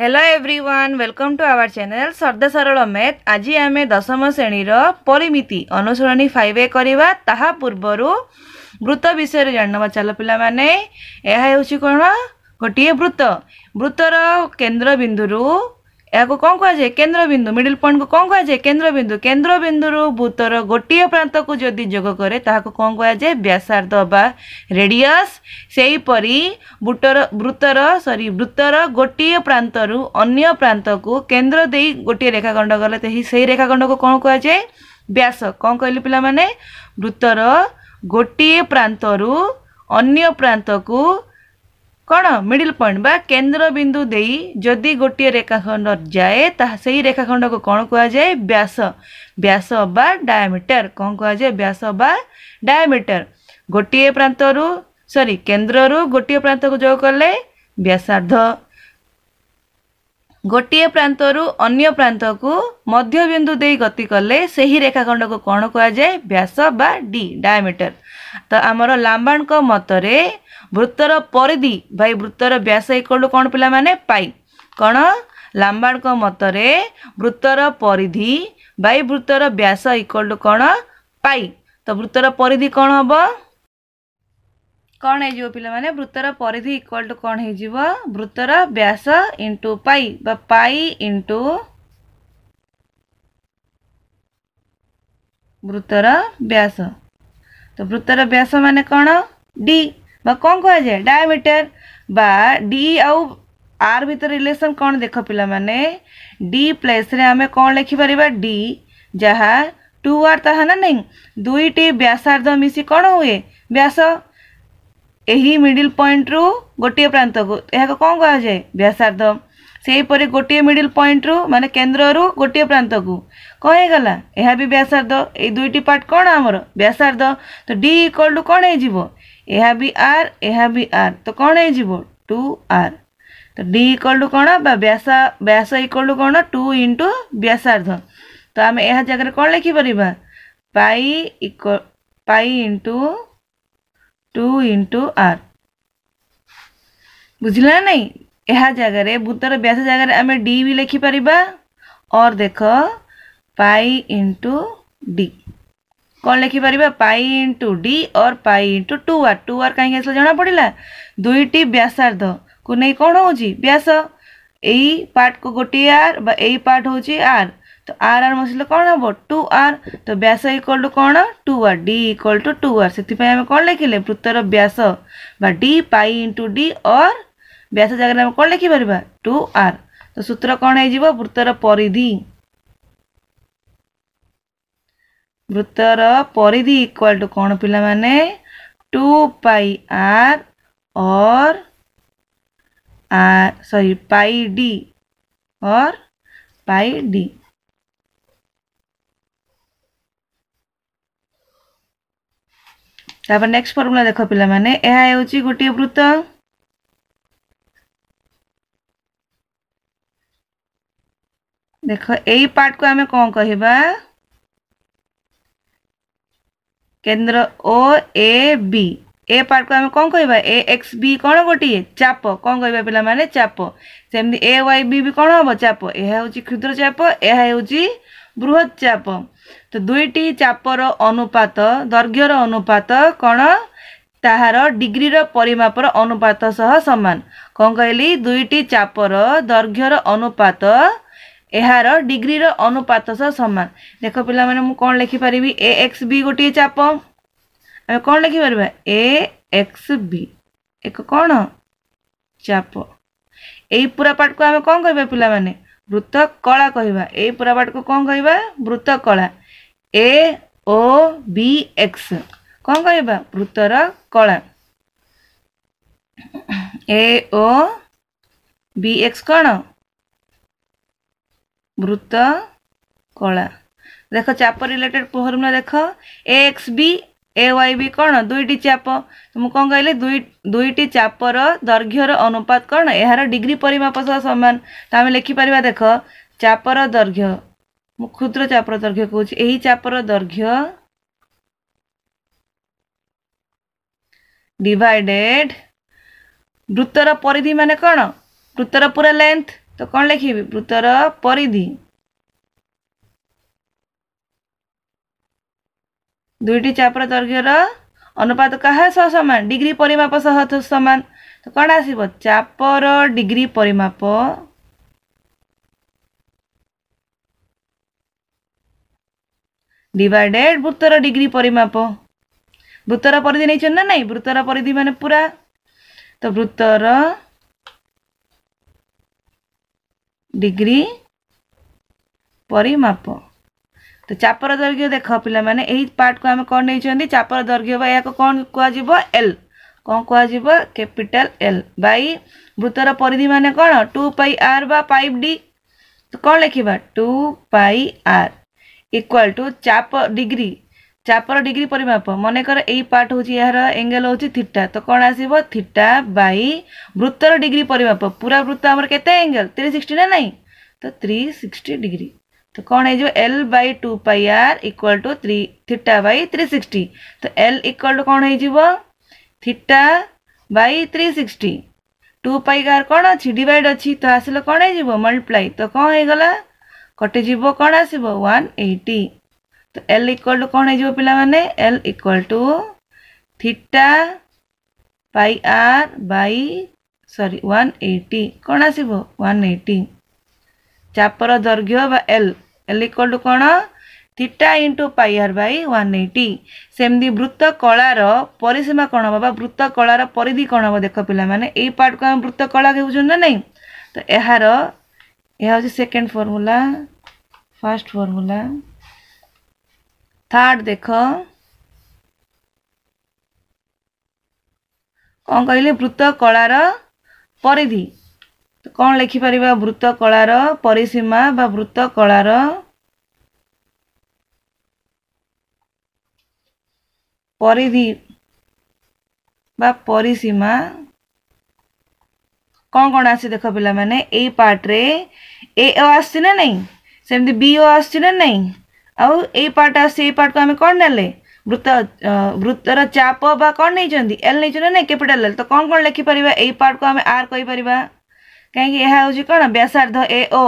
hello everyone welcome to our channel Shraddha Saral math ଆଜି ଆମେ ଦଶମ ଶ୍ରେଣୀର ପରିମିତି ଅନୁସରଣୀ ଫାଇଭ୍ ଏ କରିବା ତାହା ପୂର୍ବରୁ ବୃତ୍ତ ବିଷୟରେ ଜାଣିନବା ଚାଲ ପିଲାମାନେ ଏହା ହେଉଛି କ'ଣ ଗୋଟିଏ ବୃତ୍ତ ବୃତ୍ତର କେନ୍ଦ୍ରବିନ୍ଦୁରୁ यु कहाँ केन्द्रबिन्दु मिडल पोइन्टको कहाँ केन्द्रबिन्दु केन्द्रबिन्दु वृतर गोटी प्रान्तको जि जो ताकु कहाँ व्यासार सेही सहीपरि भूतर वृतर सरी वृतर गोटे रु अन्य प्रांत को प्रान्तको केन्द्रदेख गोटे रेखाखंड को सही रेखाकण्डको कहाँ व्यास कहिले पहिला वृतर प्रांत रु अन्य प्रांत को କ'ଣ ମିଡ଼ିଲ ପଏଣ୍ଟ ବା କେନ୍ଦ୍ରବିନ୍ଦୁ ଦେଇ ଯଦି ଗୋଟିଏ ରେଖାଖଣ୍ଡ ଯାଏ ତାହା ସେହି ରେଖାଖଣ୍ଡକୁ କ'ଣ କୁହାଯାଏ ବ୍ୟାସ ବ୍ୟାସ ବା ଡାୟାମିଟର କ'ଣ କୁହାଯାଏ ବ୍ୟାସ ବା ଡାୟାମିଟର ଗୋଟିଏ ପ୍ରାନ୍ତରୁ ସରି କେନ୍ଦ୍ରରୁ ଗୋଟିଏ ପ୍ରାନ୍ତକୁ ଯୋଗ କଲେ ବ୍ୟାସାର୍ଦ୍ଧ ଗୋଟିଏ ପ୍ରାନ୍ତରୁ ଅନ୍ୟ ପ୍ରାନ୍ତକୁ ମଧ୍ୟବିନ୍ଦୁ ଦେଇ ଗତି କଲେ ସେହି ରେଖାଖଣ୍ଡକୁ କ'ଣ କୁହାଯାଏ ବ୍ୟାସ ବା ଡି ଡାୟାମିଟର ତ ଆମର ଲାମ୍ବାଣ୍ଡଙ୍କ ମତରେ ବୃତ୍ତର ପରିଧି ବା ଏଇ ବୃତ୍ତର ବ୍ୟାସ ଏକଡ଼ରୁ କ'ଣ ପିଲାମାନେ ପାଇ କ'ଣ ଲାମ୍ବାଡ଼ଙ୍କ ମତରେ ବୃତ୍ତର ପରିଧି ବା ଏଇ ବୃତ୍ତର ବ୍ୟାସ ଏକଡ଼ରୁ କ'ଣ ପାଇ ତ ବୃତ୍ତର ପରିଧି କ'ଣ ହେବ କ'ଣ ହେଇଯିବ ପିଲାମାନେ ବୃତ୍ତର ପରିଧି ଇକ୍ୱାଲ୍ ଟୁ କ'ଣ ହେଇଯିବ ବୃତ୍ତର ବ୍ୟାସ ଇଣ୍ଟୁ ପାଇ ବା ପାଇ ଇଣ୍ଟୁ ବୃତ୍ତର ବ୍ୟାସ ତ ବୃତ୍ତର ବ୍ୟାସ ମାନେ କ'ଣ ଡି বা କ'ଣ କୁହାଯାଏ ଡାୟାମିଟର ବା ଡି ଆଉ ଆର୍ ଭିତରେ ରିଲେସନ୍ କ'ଣ ଦେଖ ପିଲାମାନେ ଡି ପ୍ଲେସ୍ରେ ଆମେ କ'ଣ ଲେଖିପାରିବା ଡି ଯାହା ଟୁ ଆର୍ ତାହା ନା ନାହିଁ ଦୁଇଟି ବ୍ୟାସାର୍ଦ୍ଧ ମିଶି କ'ଣ ହୁଏ ବ୍ୟାସ ଏହି ମିଡ଼ିଲ୍ ପଏଣ୍ଟରୁ ଗୋଟିଏ ପ୍ରାନ୍ତକୁ ଏହାକୁ କ'ଣ କୁହାଯାଏ ବ୍ୟାସାର୍ଦ୍ଧ ସେହିପରି ଗୋଟିଏ ମିଡ଼ିଲ୍ ପଏଣ୍ଟରୁ ମାନେ କେନ୍ଦ୍ରରୁ ଗୋଟିଏ ପ୍ରାନ୍ତକୁ କ'ଣ ହେଇଗଲା ଏହା ବି ବ୍ୟାସାର୍ଦ୍ଧ ଏଇ ଦୁଇଟି ପାର୍ଟ କ'ଣ ଆମର ବ୍ୟାସାର୍ଦ୍ଧ ତ ଡି ଇକ୍ୱାଲ୍ ଟୁ କ'ଣ ହେଇଯିବ ଏହା ବି ଆର୍ ଏହା ବି ଆର୍ ତ କ'ଣ ହେଇଯିବ ଟୁ ଆର୍ ତ ଡି ଇକ୍ୱାଲ୍ ଟୁ କ'ଣ ବା ବ୍ୟାସ ବ୍ୟାସ ଇକ୍ୱାଲ୍ ଟୁ କ'ଣ ଟୁ ଇଣ୍ଟୁ ବ୍ୟାସାର୍ଦ୍ଧ ତ ଆମେ ଏହା ଜାଗାରେ କ'ଣ ଲେଖିପାରିବା ପାଇ ଇକ୍ୱ ପାଇ ଇଣ୍ଟୁ ଟୁ ଇଣ୍ଟୁ ଆର୍ ବୁଝିଲା ନାହିଁ ଏହା ଜାଗାରେ ଭୂତର ବ୍ୟାସ ଜାଗାରେ ଆମେ ଡି ବି ଲେଖିପାରିବା ଅର୍ ଦେଖ ପାଇ ଇଣ୍ଟୁ ଡି କ'ଣ ଲେଖିପାରିବା ପାଇ into d or pi into two r two r କାହିଁକି ଆସିଲା ଜଣାପଡ଼ିଲା ଦୁଇଟି ବ୍ୟାସାର୍ଦ୍ଧକୁ ନେଇ କ'ଣ ହେଉଛି ବ୍ୟାସ ଏଇ ପାର୍ଟକୁ ଗୋଟିଏ ଆର୍ ବା ଏଇ ପାର୍ଟ ହେଉଛି ଆର୍ ତ ଆର୍ ଆର୍ ମିଶିଲେ କ'ଣ ହେବ ଟୁ ଆର୍ ତ ବ୍ୟାସ ଇକ୍ୱାଲ୍ ଟୁ କ'ଣ two r d equal to two two ସେଥିପାଇଁ ଆମେ କ'ଣ ଲେଖିଲେ ବୃତ୍ତର ବ୍ୟାସ ବା ଡି ପାଇ ଇଣ୍ଟୁ ଡି ଅର୍ ବ୍ୟାସ ଜାଗାରେ ଆମେ କ'ଣ ଲେଖିପାରିବା ଟୁ ଆର୍ ତ ସୂତ୍ର କ'ଣ ହେଇଯିବ ବୃତ୍ତର ପରିଧି ବୃତ୍ତର ପରିଧି ଇକ୍ୱାଲ୍ ଟୁ କ'ଣ ପିଲାମାନେ टू पाई आर और आर सॉरी पाई डी और पाई डी तापर नेक्स्ट फॉर्मूला देख पे मैंने यह गोटे वृत्त देख यही पार्ट को आम कौन कहवा କେନ୍ଦ୍ର ଓ ଏ ବି ଏ ପାର୍ଟକୁ ଆମେ କ'ଣ କହିବା ଏ ଏକ୍ସ ବି କ'ଣ ଗୋଟିଏ ଚାପ କ'ଣ କହିବା ପିଲାମାନେ ଚାପ ସେମିତି ଏ ୱାଇ ବି ବି କ'ଣ ହେବ ଚାପ ଏହା ହେଉଛି କ୍ଷୁଦ୍ର ଚାପ ଏହା ହେଉଛି ବୃହତ ଚାପ ତ ଦୁଇଟି ଚାପର ଅନୁପାତ ଦୈର୍ଘ୍ୟର ଅନୁପାତ କ'ଣ ତାହାର ଡିଗ୍ରୀର ପରିମାପର ଅନୁପାତ ସହ ସମାନ କ'ଣ କହିଲି ଦୁଇଟି ଚାପର ଦୈର୍ଘ୍ୟର ଅନୁପାତ ଏହାର ଡିଗ୍ରୀର ଅନୁପାତ ସହ ସମାନ ଦେଖ ପିଲାମାନେ ମୁଁ କ'ଣ ଲେଖିପାରିବି ଏ ଏକ୍ସ ବି ଗୋଟିଏ ଚାପ ଆମେ କ'ଣ ଲେଖିପାରିବା ଏ ଏକ୍ସ ବି ଏକ କ'ଣ ଚାପ ଏଇ ପୁରା ପାଠକୁ ଆମେ କ'ଣ କହିବା ପିଲାମାନେ ବୃତ୍ତ କଳା କହିବା ଏଇ ପୁରା ପାଠକୁ କ'ଣ କହିବା ବୃତ୍ତ କଳା ଏ ଓ ବି ଏକ୍ସ କ'ଣ କହିବା ବୃତ୍ତର କଳା ଏ ଓ ବି ଏକ୍ସ କ'ଣ वृत चाप रिलेटेड पोहर देख एक्स वाई बी कन दुईटी चाप म कि दुईटी चापर दैर्घ्य र अनुपात कर्ण यहाँ डिग्री परिमाप सह समान तापर दैर्घ्य म क्षुद्र चापर दैर्घ्य कि चापर दैर्घ्य डिभाडेड वृतर परिधि मृतर पूरा लेंथ ତ କ'ଣ ଲେଖିବି ବୃତ୍ତର ପରିଧି ଦୁଇଟି ଚାପର ଦୈର୍ଘ୍ୟର ଅନୁପାତ କାହା ସହ ସମାନ ଡିଗ୍ରୀ ପରିମାପ ସହ ସମାନ ତ କ'ଣ ଆସିବ ଚାପର ଡିଗ୍ରୀ ପରିମାପ ডিভাইডেড ବୃତ୍ତର ଡିଗ୍ରୀ ପରିମାପ ବୃତ୍ତର ପରିଧି নেইছেন না নাই ବୃତ୍ତର ପରିଧି ମାନେ ପୁରା তো ବୃତ୍ତର ডিগ্রি পরিমাপ তো চাপর দৈর্ঘ্য দেখ পিলামানে এই পার্টকু আমি କ'ଣ ନେଇଛନ୍ତି ଚାପର ଦୈର୍ଘ୍ୟ ବା ଏହାକୁ କ'ଣ କୁହାଯିବ ଏଲ୍ କ'ଣ କୁହାଯିବ କ୍ୟାପିଟାଲ ଏଲ୍ ବାଇ ବୃତ୍ତର ପରିଧି ମାନେ କ'ଣ ଟୁ ପାଇ ଆର୍ ବା ପାଇପ୍ ଡି ତ କ'ଣ ଲେଖିବା two pi r equal to ଚାପ ଡିଗ୍ରୀ চাপর ডিগ্রি পরিমাপ মনেকর এই পার্ট হচ্ছে এর এঙ্গেল হচ্ছে থিটা তো কোণ আসব থিটা বাই বৃত্তর ডিগ্রি পরিমাপ পুরা বৃত্ত আমার কেতে এঙ্গেল থ্রি সিক্সটি না নাই তো থ্রি সিক্সটি ডিগ্রি তো কোণ হয়ে L by two pi R equal to three theta by three sixty তো এল ইকুয়াল টু কোণ হয়ে theta by three sixty two pi r কোণ অছি ডিভাইড অছি তো আসলে কোণ হয়ে মল্টিপ্লাই তো কোণ হয়ে গলা কটিযোগ কোণ আসব ওয়ান এইটি तो एल इक्वल टू कौन है पिला माने L equal to theta pi r by sorry 180 कौन आसीबो 180 चापर दर्घ्य बा एल एल इक्वल टू कौन theta into pi r by 180 same the वृत्त कलार परिसीमा कोण बाबा वृत्त कलार परिधि कोण बा देखो पिला माने ए पार्ट को वृत्त कला केउ जों ना नै तो एहार यह हो second formula first formula third देख कौन कहले वृत्त कलार परिधि तो कौन लिखिपर वृत्त कलार परिसीमा बा वृत्त कलार परिधि বা পরিসীমা କ'ଣ କ'ଣ ଆସିଛି ଦେଖ ପିଲାମାନେ ଏଇ ପାର୍ଟରେ ଏ ଓ ଆସୁଛି ନା ନାହିଁ ସେମିତି ବି ଓ ଆସୁଛି ନା ନାହିଁ ଆଉ ଏଇ ପାର୍ଟ ଆଉ ସେଇ ପାର୍ଟକୁ ଆମେ କ'ଣ ନେଲେ ବୃତ୍ତ ବୃତ୍ତର ଚାପ ବା କ'ଣ ନେଇଛନ୍ତି ଏଲ୍ ନେଇଛନ୍ତି ନା କ୍ୟାପିଟାଲ ଏଲ୍ ତ କ'ଣ କ'ଣ ଲେଖିପାରିବା ଏଇ ପାର୍ଟକୁ ଆମେ ଆର୍ କହିପାରିବା କାହିଁକି ଏହା ହେଉଛି କ'ଣ ବ୍ୟାସାର୍ଦ୍ଧ ଏ ଓ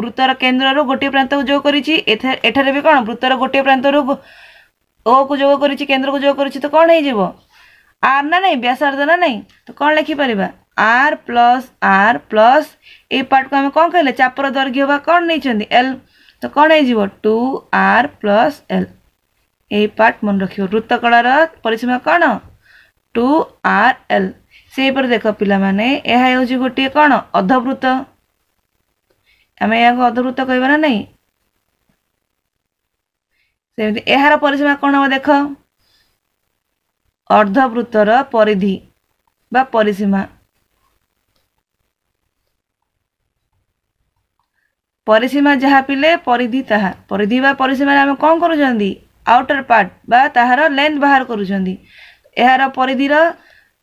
ବୃତ୍ତର କେନ୍ଦ୍ରରୁ ଗୋଟିଏ ପ୍ରାନ୍ତକୁ ଯୋଗ କରିଛି ଏଠାରେ ବି କ'ଣ ବୃତ୍ତର ଗୋଟିଏ ପ୍ରାନ୍ତରୁ ଓକୁ ଯୋଗ କରିଛି କେନ୍ଦ୍ରକୁ ଯୋଗ କରିଛି ତ କ'ଣ ହେଇଯିବ ଆର୍ ନା ନାହିଁ ବ୍ୟାସାର୍ଦ୍ଧ ନା ନାହିଁ ତ କ'ଣ ଲେଖିପାରିବା ଆର୍ ପ୍ଲସ୍ ଆର୍ ପ୍ଲସ୍ ଏଇ ପାର୍ଟକୁ ଆମେ କ'ଣ କହିଲେ ଚାପର ଦୈର୍ଘ୍ୟ ବା କ'ଣ ନେଇଛନ୍ତି ଏଲ୍ ତ କ'ଣ ହେଇଯିବ ଟୁ ଆର୍ ପ୍ଲସ୍ ଏଲ୍ ଏଇ ପାର୍ଟ ମନେ ରଖିବ ବୃତ୍ତକଳାର ପରିସୀମା କ'ଣ ଟୁ ଆର୍ ଏଲ୍ ସେହିପରି ଦେଖ ପିଲାମାନେ ଏହା ହେଉଛି ଗୋଟିଏ କ'ଣ ଅଧବୃତ ଆମେ ଏହାକୁ ଅଧବୃତ କହିବା ନା ନାହିଁ ସେମିତି ଏହାର ପରିସୀମା କ'ଣ ହେବ ଦେଖ ଅର୍ଦ୍ଧବୃତ୍ତର ପରିଧି ବା ପରିସୀମା ପରିସୀମା ଯାହା ପିଲେ ପରିଧି ତାହା ପରିଧି ବା ପରିସୀମାରେ ଆମେ କ'ଣ କରୁଛନ୍ତି ଆଉଟର ପାର୍ଟ ବା ତାହାର ଲେନ୍ଥ ବାହାର କରୁଛନ୍ତି ଏହାର ପରିଧିର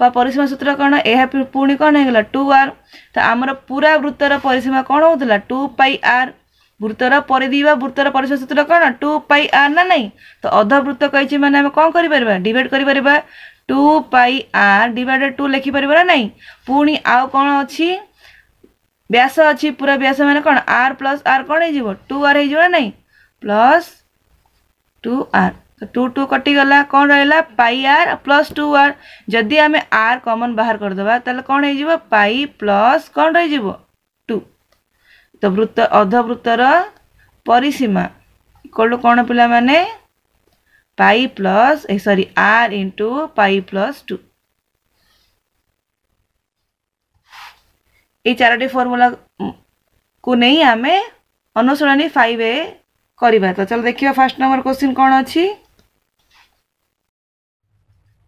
ବା ପରିସୀମା ସୂତ୍ର କ'ଣ ଏହା ପୁଣି କ'ଣ ହେଇଗଲା ଟୁ ଆର୍ ତ ଆମର ପୁରା ବୃତ୍ତର ପରିସୀମା କ'ଣ ହେଉଥିଲା ଟୁ ପାଇ ଆର୍ ବୃତ୍ତର ପରିଧି ବା ବୃତ୍ତର ପରିସୀମା ସୂତ୍ର କ'ଣ ଟୁ ପାଇ ଆର୍ ନା ନାହିଁ ତ ଅଧବୃତ୍ତ କହିଛି ମାନେ ଆମେ କ'ଣ କରିପାରିବା ଡିଭାଇଡ଼ କରିପାରିବା ଟୁ ପାଇ ଆର୍ ଡିଭାଇଡ଼େଡ଼ ଟୁ ଲେଖିପାରିବା ନା ନାହିଁ ପୁଣି ଆଉ କ'ଣ ଅଛି ବ୍ୟାସ ଅଛି ପୁରା ବ୍ୟାସ ମାନେ କ'ଣ ଆର୍ ପ୍ଲସ୍ ଆର୍ କ'ଣ ହେଇଯିବ ଟୁ ଆର୍ ହେଇଯିବ ନା ନାହିଁ ପ୍ଲସ୍ ଟୁ ଆର୍ ତ ଟୁ ଟୁ କଟିଗଲା କ'ଣ ରହିଲା ପାଇ ଆର୍ ପ୍ଲସ୍ ଟୁ ଆର୍ ଯଦି ଆମେ ଆର୍ କମନ୍ ବାହାର କରିଦେବା ତାହେଲେ କ'ଣ ହେଇଯିବ ପାଇ ପ୍ଲସ୍ କ'ଣ ରହିଯିବ ଟୁ ତ ବୃତ୍ତ ଅଧବୃତ୍ତର ପରିସୀମା ଇକ୍ୱାଲ୍ ଟୁ କ'ଣ ପିଲାମାନେ ପାଇ ପ୍ଲସ୍ ଏ sorry R into pi plus two এই ଚାରୋଟି ଫର୍ମୁଲାକୁ ନେଇ ଆମେ ଅନୁଶୀଳନୀ ଫାଇଭ୍ ଏ କରିବା ତ ଚାଲ ଦେଖିବା ଫାର୍ଷ୍ଟ ନମ୍ବର କୋଶ୍ଚିନ୍ କ'ଣ ଅଛି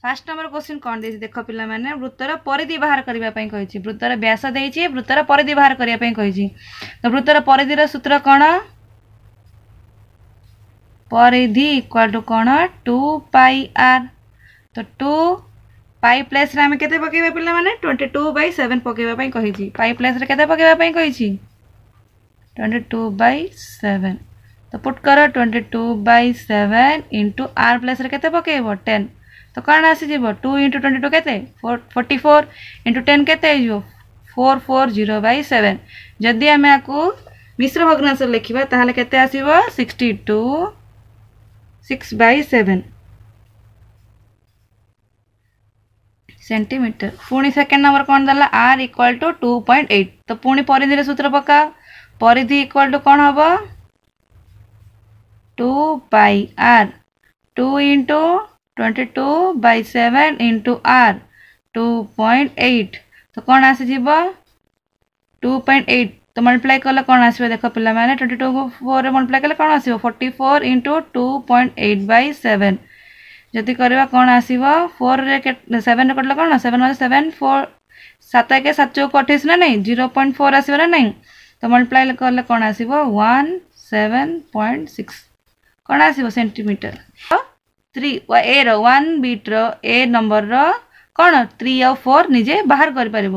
ଫାର୍ଷ୍ଟ ନମ୍ବର କୋଶ୍ଚିନ୍ କ'ଣ ଦେଇଛି ଦେଖ ପିଲାମାନେ ବୃତ୍ତର ପରିଧି ବାହାର କରିବା ପାଇଁ କହିଛି ବୃତ୍ତର ବ୍ୟାସ ଦେଇଛି ବୃତ୍ତର ପରିଧି ବାହାର କରିବା ପାଇଁ କହିଛି ତ ବୃତ୍ତର ପରିଧିର ସୂତ୍ର କ'ଣ ପରିଧି ଇକ୍ୱାଲ୍ ଟୁ କ'ଣ ଟୁ ପାଇ ଆର୍ ତ ଟୁ पाई प्लस रे आमे पकेबा पिल माने 22 बाय 7 पकेबा पई कहि छी पाई प्लेस रे केते पकेबा पई कहि छी 22 बाय 7 तो पुट कर 22 बाय 7 इनटू आर प्लस रे केते पकेबो 10 तो कण आसी जेबो 2 इनटू 22 केते 4 44 इनटू 10 केते आइजो 4 4 0 बाय 7 जदि आमे आकू मिश्र भग्नांश लेखिबा ताले केते आसीबो 62 6 बाय 7 सेंटीमीटर पुणी सेकेंड नंबर कौन दे R equal to two point eight तो पुणी परिधि सूत्र पका परिधि इक्वाल टू कौन हम two pi R two into twenty two by seven into R two point eight तो कौन आसीज टू पॉइंट एट तो मल्टीप्लाई कले कौन आस देख पे ट्वेंटी टू फोर मल्टीप्लाई कले कौन आस forty four into two point eight by seven ଯଦି କରିବା କ'ଣ ଆସିବ ଫୋର୍ରେ ସେଭେନ୍ରେ କଟିଲେ କ'ଣ ସେଭେନ୍ ମାନେ ସେଭେନ୍ ଫୋର୍ ସାତ ଏକ ସାତ ଚଉକୁ ଅଠେଇଶ ନା ନାହିଁ ଜିରୋ ପଏଣ୍ଟ ଫୋର୍ ଆସିବ ନା ନାହିଁ ତ ମଲ୍ଟିପ୍ଲାଏ କଲେ କ'ଣ ଆସିବ ୱାନ୍ ସେଭେନ୍ ପଏଣ୍ଟ ସିକ୍ସ କ'ଣ ଆସିବ ସେଣ୍ଟିମିଟର ଥ୍ରୀ ଏର ୱାନ୍ ବିଟ୍ର ଏ ନମ୍ବରର କ'ଣ ଥ୍ରୀ ଆଉ ଫୋର୍ ନିଜେ ବାହାର କରିପାରିବ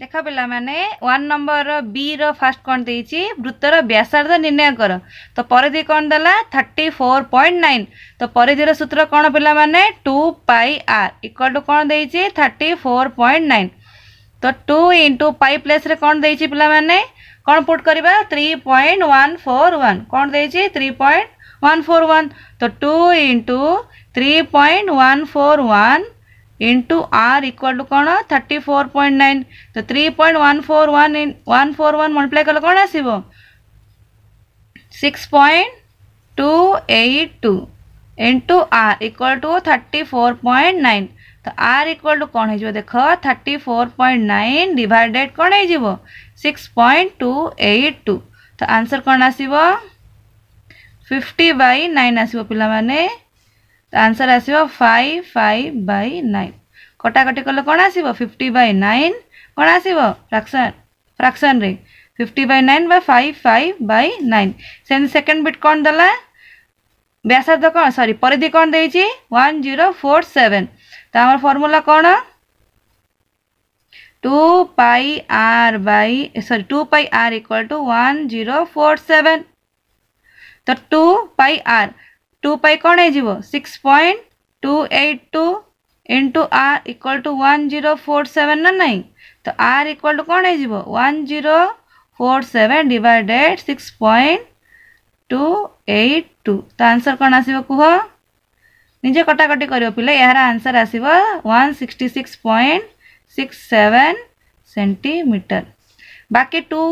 ଦେଖ ପିଲାମାନେ ୱାନ୍ ନମ୍ବର ବିର ଫାଷ୍ଟ କ'ଣ ଦେଇଛି ବୃତ୍ତର ବ୍ୟାସାର୍ଦ୍ଧ ନିର୍ଣ୍ଣୟ କର ତ ପରିଧି କ'ଣ ଦେଲା ଥାର୍ଟି ଫୋର୍ ପଏଣ୍ଟ ନାଇନ୍ ତ ପରିଧିର ସୂତ୍ର କ'ଣ ପିଲାମାନେ two pi r equal to କ'ଣ ଦେଇଛି ଥାର୍ଟି ଫୋର୍ ପଏଣ୍ଟ ନାଇନ୍ ତ ଟୁ ଇଣ୍ଟୁ ପାଇ ପ୍ଲେସ୍ରେ କ'ଣ ଦେଇଛି ପିଲାମାନେ କ'ଣ ପୁଟ୍ କରିବା three point one four one କ'ଣ ଦେଇଛି three point one four one ତ two into three point one four one into R equal to कौन थर्टी फोर पॉइंट नाइन तो three point one four one one four one multiply कल कौन आसो six point two eight two into R equal to thirty four point nine तो R equal to कौन हो देख thirty four point nine divided कौन हो six point two eight two तो आंसर कौन आस फिफ्टी बै नाइन आसो पाने আনসার আসব ফাইভ ফাইভ বাই নাইন কটাকটি কলে কোণ আসব ফিফটি বাই নাইন কোণ আসব ফ্রাকশন ফ্রাকশনরে ফিফটি বাই নাইন বা ফাইভ ফাইভ বাই নাইন সেমি সেকেন্ড বিট কোণ দেলা ব্যাসার্ধ কোণ সরি পরিধি কোণ দিয়েছি ওয়ান জিরো ফোর সেভেন তো আমার ফর্মুলা কোণ two pi R by sorry two pi R equal to one zero four seven তো two pi R two pi कौन हो six point two eight two into R equal to one zero four seven ना ना तो R equal to कौन हो one zero four seven divided six point two eight two तो answer कौन आस कह निजे कटाकटी कर पे यार आंसर आस one sixty six point six seven centimetre बाकी टू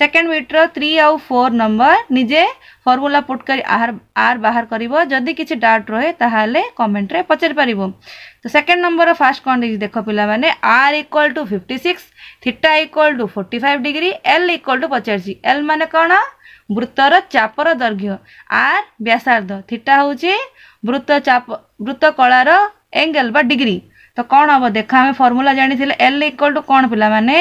ସେକେଣ୍ଡ ୱିକ୍ର ଥ୍ରୀ ଆଉ ଫୋର୍ ନମ୍ବର ନିଜେ ଫର୍ମୁଲା ପୁଟ୍ କରି ଆର୍ ଆର୍ ବାହାର କରିବ ଯଦି କିଛି ଡାଉଟ୍ ରହେ ତାହେଲେ କମେଣ୍ଟରେ ପଚାରିପାରିବ ତ ସେକେଣ୍ଡ ନମ୍ବର ଫାର୍ଷ୍ଟ କ'ଣ ଦେଇଛି ଦେଖ ପିଲାମାନେ R equal to fifty six theta equal to forty five degree L equal to ପଚାରିଛି ଏଲ୍ ମାନେ କ'ଣ ବୃତ୍ତର ଚାପର ଦୈର୍ଘ୍ୟ ଆର୍ ବ୍ୟାସାର୍ଦ୍ଧ ଥିଟା ହେଉଛି ବୃତ୍ତ ଚାପ ବୃତ୍ତ କଳାର ଏଙ୍ଗେଲ୍ ବା ଡିଗ୍ରୀ ତ କ'ଣ ହେବ ଦେଖ ଆମେ ଫର୍ମୁଲା ଜାଣିଥିଲେ ଏଲ୍ ଇକ୍ୱାଲ୍ ଟୁ କ'ଣ ପିଲାମାନେ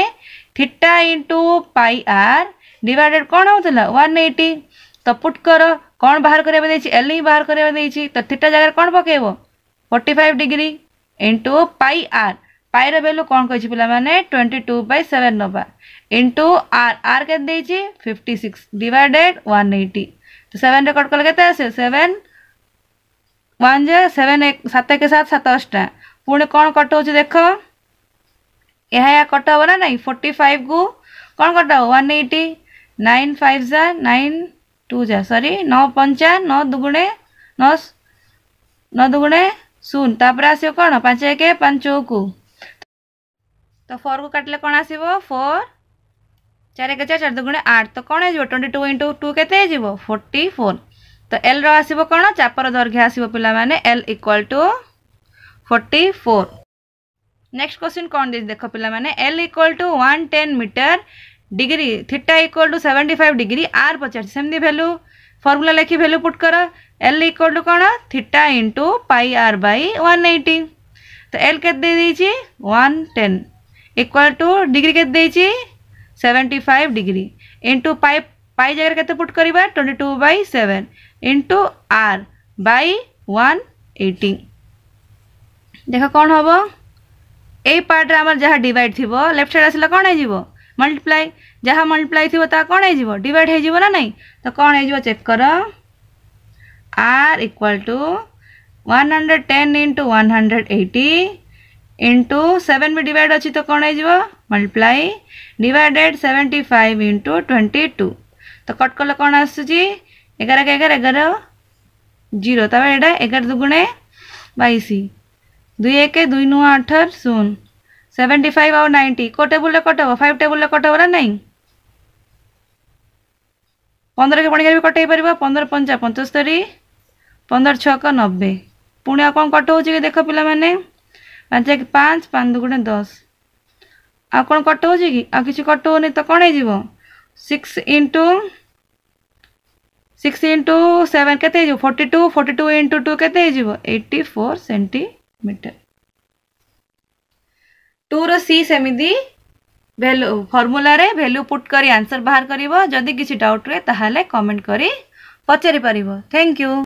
theta into pi R divided कौन हो वन एटी तो पुट कर कौन बाहर करवाई एल ही बाहर करवाई तो थीटा जगह कौन पकेब forty five degree into pi R पाइर भैल्यू कौन कर पे ट्वेंटी टू बै सेवेन नवा इंटू आर आर के fifty six divided one eighty तो सेवेन रेकर्ड कले कैसे आसे सेवेन वन जे सेवेन एक सात एक सात सताशटा पुणी कौन कटो देख ଏହା ଏହା କଟ ହେବ ନା ନାହିଁ ଫୋର୍ଟି ଫାଇଭ୍କୁ କ'ଣ କଟ ହେବ ୱାନ୍ ଏଇଟି ନାଇନ୍ ଫାଇଭ୍ ଯା ନାଇନ୍ ଟୁ ଯା ସରି ନଅ ପଞ୍ଚା ନଅ ଦୁଗୁଣେ ନଅ ନଅ ଦୁଗୁଣେ ଶୂନ ତାପରେ ଆସିବ କ'ଣ ପାଞ୍ଚ ଏକ ପାଞ୍ଚକୁ ତ ଫୋର୍କୁ କାଟିଲେ କ'ଣ ଆସିବ ଫୋର୍ ଚାରି ଏକ ଚାରି ଚାରି ଦୁଗୁଣେ ଆଠ ତ କ'ଣ ହେଇଯିବ ଟ୍ୱେଣ୍ଟି ଟୁ ଇଣ୍ଟୁ ଟୁ କେତେ ହେଇଯିବ ଫୋର୍ଟି ଫୋର୍ ତ ଏଲ୍ର ଆସିବ କ'ଣ ଚାପର ଦୈର୍ଘ୍ୟ ଆସିବ ପିଲାମାନେ L equal to forty four next question ಕೊಂಡಿದ್ದು ಕಪಿಲମାନେ L equal to one ten metre degree theta equal to seventy five degree R পচারছি সেমতি ভ্যালু ফর্মুলা লেখি ভ্যালু পুট কর এল ইকুয়াল টু কোণ theta into pi R by one eighty তো L কেত দিয়েছি one ten equal to degree কেত দিয়েছি seventy five degree into pi pi জায়গায় কেতে পুট করা twenty two by seven into R by one eighty দেখ কোণ হব এই পার্টরে আমার যা ডিভাইড থিব লেফট সাইড আসলে কোণ হয়ে যাব মল্টিপ্লাই যা মল্টিপ্লাই থিব তা কোণ হয়ে যাব ডিভাইড হয়ে যাব না নাই তো কোণ হয়ে যাব চেক কর R equal to one hundred ten into one hundred eighty into seven বি ডিভাইড অছি তো কোণ হয়ে যাব multiply divided seventy five into twenty two তো কট কলে কোণ আসুচি এগারো এগারো এগারো জিরো তারপরে এটা এগারো দুগুণে বাইশ দুই একে দুই নু আঠ শূন্য সেভেন্টি ফাইভ আর নাইনটি কো টেবুলে কটাব ফাইভ টেবুলে কটাব না নাই পনেরকে কে পড়ি কটাই পার পনের পঞ্চা পঞ্চস্তরি পনের ছক নবে পুঁ আর কম কট হচ্ছে কি দেখ পিলা মানে পাঁচ আচ্ছা, এক পাঁচ পাঁচ দুগুণে দশ আপন কোণ কট হচ্ছে কি আছে কিছু কট হোনি তো কোণ হয়ে six into six into seven কেতে হয়ে forty two forty two into two কেতে এইটি ফোর সেভেন্টি मीटर टूर सी सेमिति ভ্যালু ফর্মুলারে ভ্যালু পুট করে আনসর বাহার করব যদি কিছু ডাউট রয়ে তাহলে কমেন্ট করে পচারি পারিব থ্যাংক ইউ